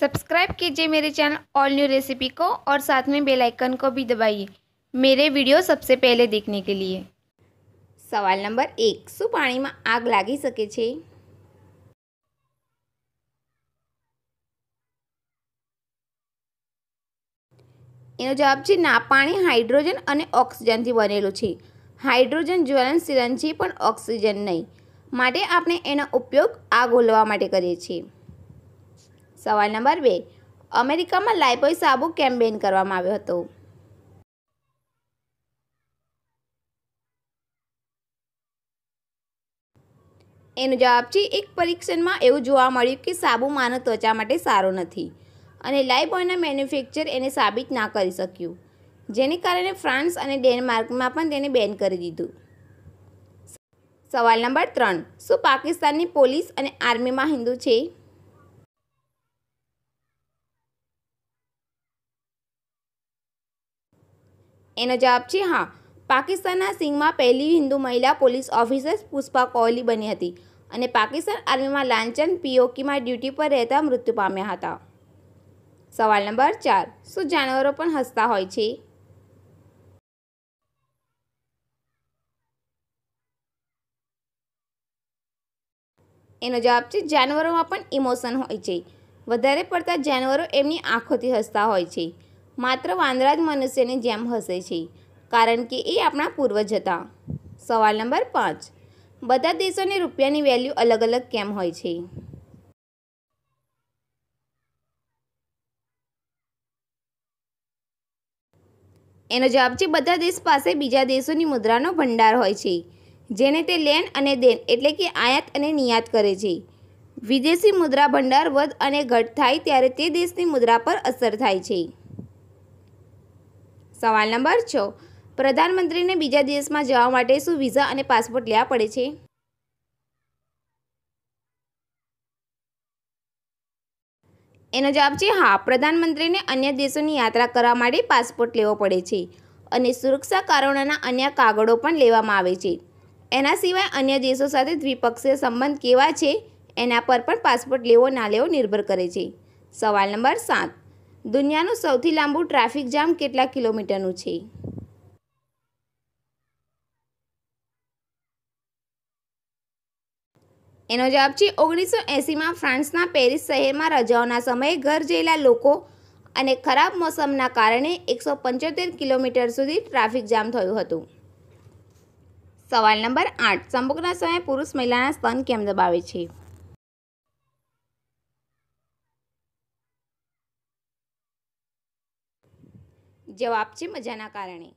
subscribe कीजिए मेरे channel all new recipe को और साथ में बेल आइकन को भी दबाइए मेरे वीडियो सबसे पहले देखने के लिए સવાલ નંબર એક શું પાણીમાં આગ લાગી શકે છે એનો જવાબ છે ના પાણી હાઇડ્રોજન અને ઓક્સિજનથી બનેલું છે હાઇડ્રોજન જ્વલનશીલન છે પણ ઓક્સિજન નહીં માટે આપણે એનો ઉપયોગ આગ ઓલવા માટે કરીએ છીએ સવાલ નંબર બે અમેરિકામાં લાઇબોય સાબુ કેમ બેન કરવામાં આવ્યો હતો એનો જવાબ છે એક પરીક્ષણમાં એવું જોવા મળ્યું કે સાબુ માનવ ત્વચા માટે સારો નથી અને લાઇબોયના મેન્યુફેક્ચર એને સાબિત ના કરી શક્યું જેને કારણે ફ્રાન્સ અને ડેનમાર્કમાં પણ તેને બેન કરી દીધું સવાલ નંબર ત્રણ શું પાકિસ્તાનની પોલીસ અને આર્મીમાં હિન્દુ છે એનો જવાબ છે હા પાકિસ્તાનના સિંગમાં પહેલી હિન્દુ મહિલા પોલીસ ઓફિસર પુષ્પા કોહલી બની હતી અને પાકિસ્તાન આર્મીમાં લાંચન પીઓકીમાં ડ્યુટી પર રહેતા મૃત્યુ પામ્યા હતા સવાલ નંબર ચાર શું જાનવરો પણ હસતા હોય છે એનો જવાબ છે જાનવરોમાં પણ ઇમોશન હોય છે વધારે પડતા જાનવરો એમની આંખોથી હસતા હોય છે માત્ર વાંદરા જ મનુષ્યની જેમ હસે છે કારણ કે એ આપણા પૂર્વજ હતા સવાલ નંબર પાંચ બધા દેશોની રૂપિયાની વેલ્યુ અલગ અલગ કેમ હોય છે એનો જવાબ છે બધા દેશ પાસે બીજા દેશોની મુદ્રાનો ભંડાર હોય છે જેને તે લેન અને દેન એટલે કે આયાત અને નિયાત કરે છે વિદેશી મુદ્રા ભંડાર વધ અને ઘટ થાય ત્યારે તે દેશની મુદ્રા પર અસર થાય છે સવાલ નંબર છ પ્રધાનમંત્રીને બીજા દેશમાં જવા માટે શું વિઝા અને પાસપોર્ટ લેવા પડે છે એનો જવાબ છે હા પ્રધાનમંત્રીને અન્ય દેશોની યાત્રા કરવા માટે પાસપોર્ટ લેવો પડે છે અને સુરક્ષા કારણોના અન્ય કાગળો પણ લેવામાં આવે છે એના સિવાય અન્ય દેશો સાથે દ્વિપક્ષીય સંબંધ કેવા છે એના પર પણ પાસપોર્ટ લેવો ના લેવો નિર્ભર કરે છે સવાલ નંબર સાત દુનિયાનું સૌથી લાંબુ ટ્રાફિક જામ કેટલા કિલોમીટરનું છે એનો જવાબ છે ઓગણીસો એંસીમાં ફ્રાન્સના પેરિસ શહેરમાં રજાઓના સમયે ઘર જયેલા લોકો અને ખરાબ મોસમના કારણે એકસો પંચોતેર કિલોમીટર સુધી ટ્રાફિક જામ થયું હતું સવાલ નંબર આઠ સંભોગના સમયે પુરુષ મહિલાના સ્તન કેમ દબાવે છે જવાબ છે મજાના કારણે